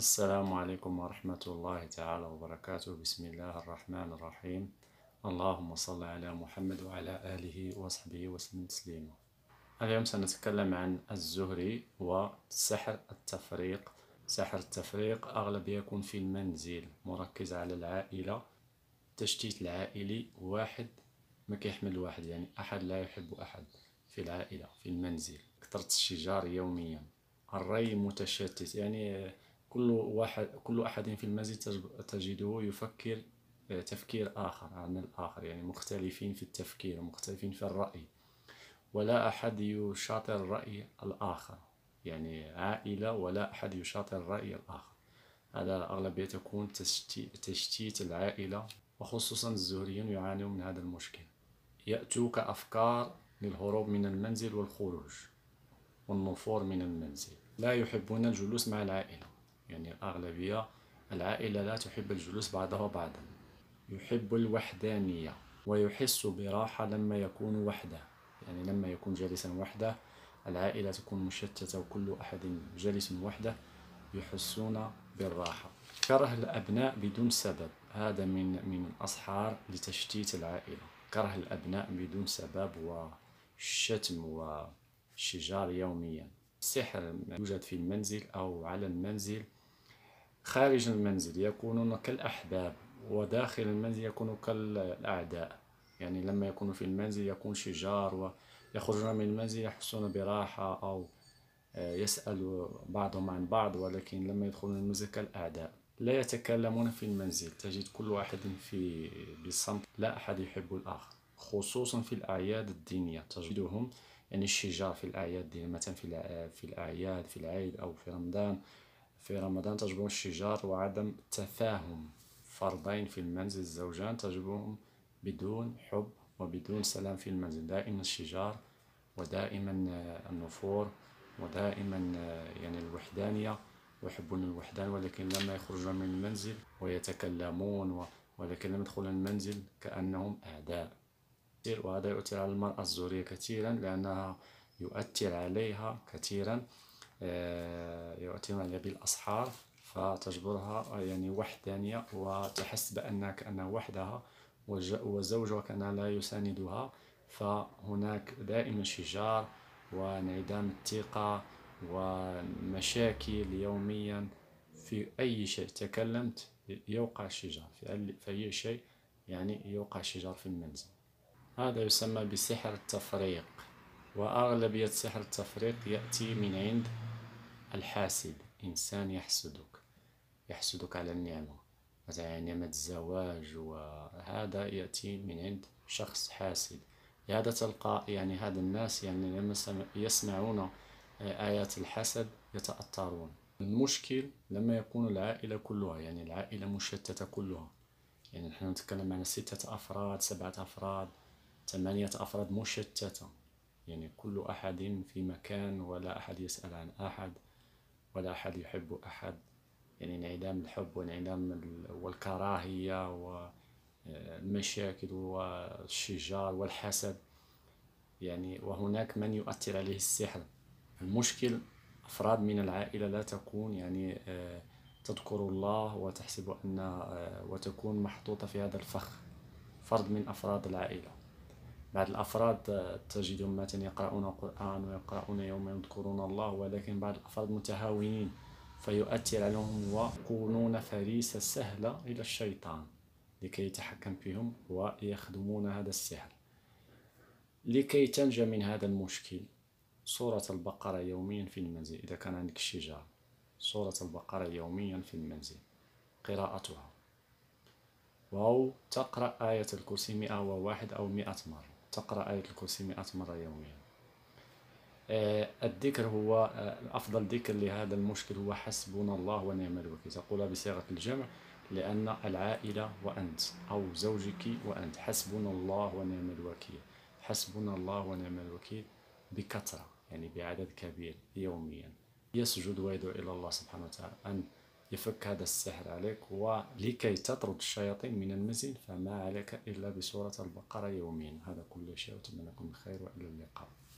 السلام عليكم ورحمة الله تعالى وبركاته بسم الله الرحمن الرحيم اللهم صل على محمد وعلى آله وصحبه وسلم تسليما اليوم سنتكلم عن الزهري وسحر التفريق سحر التفريق أغلب يكون في المنزل مركز على العائلة التشتيت العائلي واحد ما كيحمل واحد يعني أحد لا يحب أحد في العائلة في المنزل كثرة الشجار يوميا الري متشتت يعني كل واحد كل أحد في المسجد تجده يفكر آه، تفكير آخر عن الآخر يعني مختلفين في التفكير مختلفين في الرأي ولا أحد يشاطر الرأي الآخر يعني عائلة ولا أحد يشاطر الرأي الآخر على الأغلبية تكون تشتيت العائلة وخصوصا الزهريين يعانون من هذا المشكل يأتوك أفكار للهروب من المنزل والخروج والنفور من المنزل لا يحبون الجلوس مع العائلة يعني الأغلبية العائلة لا تحب الجلوس بعضها بعضا يحب الوحدانية ويحس براحة لما يكون وحده يعني لما يكون جالسا وحده العائلة تكون مشتتة وكل أحد جالس وحده يحسون بالراحة كره الأبناء بدون سبب هذا من من أصحار لتشتيت العائلة كره الأبناء بدون سبب وشتم وشجار يوميا سحر يوجد في المنزل أو على المنزل خارج المنزل يكونون كالأحباب وداخل المنزل يكونوا كالأعداء يعني لما يكونوا في المنزل يكون شجار ويخرجون من المنزل يحسون براحة أو آه، يسأل بعضهم عن بعض ولكن لما يدخلون المنزل كالأعداء لا يتكلمون في المنزل تجد كل واحد في بالصمت لا أحد يحب الآخر خصوصا في الأعياد الدينية تجدهم يعني الشجار في الأعياد الدينية مثلا في الأعياد في العيد أو في رمضان في رمضان تجب الشجار وعدم التفاهم فردين في المنزل الزوجان تجدهم بدون حب وبدون سلام في المنزل دائما الشجار ودائما آه، النفور ودائما آه، يعني الوحدانية يحبون الوحدان ولكن لما يخرجون من المنزل ويتكلمون ولكن لما يدخلون المنزل كأنهم أعداء وهذا يؤثر على المرأة الزورية كثيرا لأنها يؤثر عليها كثيرا آه، يؤثر على جميع فتجبرها يعني وحدانية وتحس بأنك أنها وحدها وزوجها كان لا يساندها فهناك دائما شجار وانعدام الثقة ومشاكل يوميا في أي شيء تكلمت يوقع الشجار في أي شيء يعني يوقع الشجار في المنزل هذا يسمى بسحر التفريق وأغلبية سحر التفريق يأتي من عند الحاسد إنسان يحسدك يحسدك على النعمة مثلا نعمة الزواج وهذا يأتي من عند شخص حاسد لهذا تلقى يعني هذا الناس يعني لما يسمعون آه، آيات الحسد يتأثرون المشكل لما يكون العائلة كلها يعني العائلة مشتتة كلها يعني نحن نتكلم عن ستة أفراد سبعة أفراد ثمانية أفراد مشتتة يعني كل أحد في مكان ولا أحد يسأل عن أحد ولا أحد يحب أحد يعني انعدام الحب وانعدام والكراهية والمشاكل آه، والشجار والحسد يعني وهناك من يؤثر عليه السحر المشكل أفراد من العائلة لا تكون يعني آه، تذكر الله وتحسب أن آه، وتكون محطوطة في هذا الفخ فرد من أفراد العائلة بعض الأفراد آه، تجدهم مثلا يقرؤون القرآن ويقرؤون يوم يذكرون الله ولكن بعض الأفراد متهاونين فيؤثر عليهم ويكونون فريسة سهلة إلى الشيطان لكي يتحكم فيهم ويخدمون هذا السحر لكي تنجى من هذا المشكل سورة البقرة يوميا في المنزل إذا كان عندك شجار سورة البقرة يوميا في المنزل قراءتها أو تقرأ آية الكرسي 101 أو 100 مرة تقرأ آية الكرسي مئة مرة يوميا آه، الذكر هو آه، أفضل ذكر لهذا المشكل هو حسبنا الله ونعم الوكيل تقولها بصيغة الجمع لأن العائلة وأنت أو زوجك وأنت حسبنا الله ونعم الوكيل حسبنا الله ونعم الوكيل بكثرة يعني بعدد كبير يوميا يسجد ويدعو إلى الله سبحانه وتعالى أن يفك هذا السحر عليك ولكي تطرد الشياطين من المنزل فما عليك إلا بسورة البقرة يومين هذا كل شيء أتمنى لكم الخير وإلى اللقاء